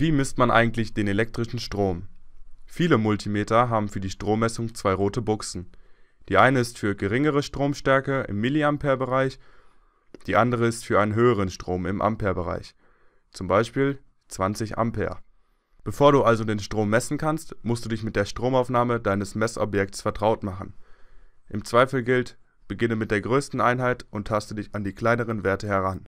Wie misst man eigentlich den elektrischen Strom? Viele Multimeter haben für die Strommessung zwei rote Buchsen. Die eine ist für geringere Stromstärke im Milliampere-Bereich, die andere ist für einen höheren Strom im Ampere-Bereich, zum Beispiel 20 Ampere. Bevor du also den Strom messen kannst, musst du dich mit der Stromaufnahme deines Messobjekts vertraut machen. Im Zweifel gilt, beginne mit der größten Einheit und taste dich an die kleineren Werte heran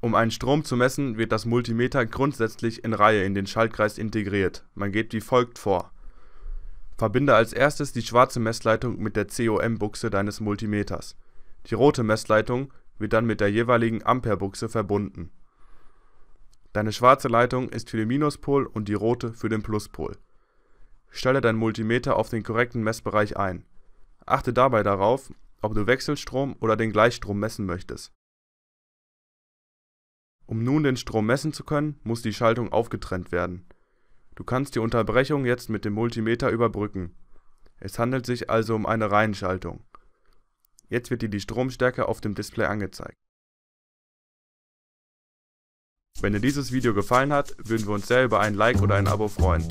um einen Strom zu messen, wird das Multimeter grundsätzlich in Reihe in den Schaltkreis integriert. Man geht wie folgt vor: Verbinde als Erstes die schwarze Messleitung mit der COM-Buchse deines Multimeters. Die rote Messleitung wird dann mit der jeweiligen Amperebuchse verbunden. Deine schwarze Leitung ist für den Minuspol und die rote für den Pluspol. Stelle dein Multimeter auf den korrekten Messbereich ein. Achte dabei darauf, ob du Wechselstrom oder den Gleichstrom messen möchtest um nun den Strom messen zu können, muss die Schaltung aufgetrennt werden. Du kannst die Unterbrechung jetzt mit dem Multimeter überbrücken. Es handelt sich also um eine Reihenschaltung. Jetzt wird dir die Stromstärke auf dem Display angezeigt. Wenn dir dieses Video gefallen hat, würden wir uns sehr über ein Like oder ein Abo freuen.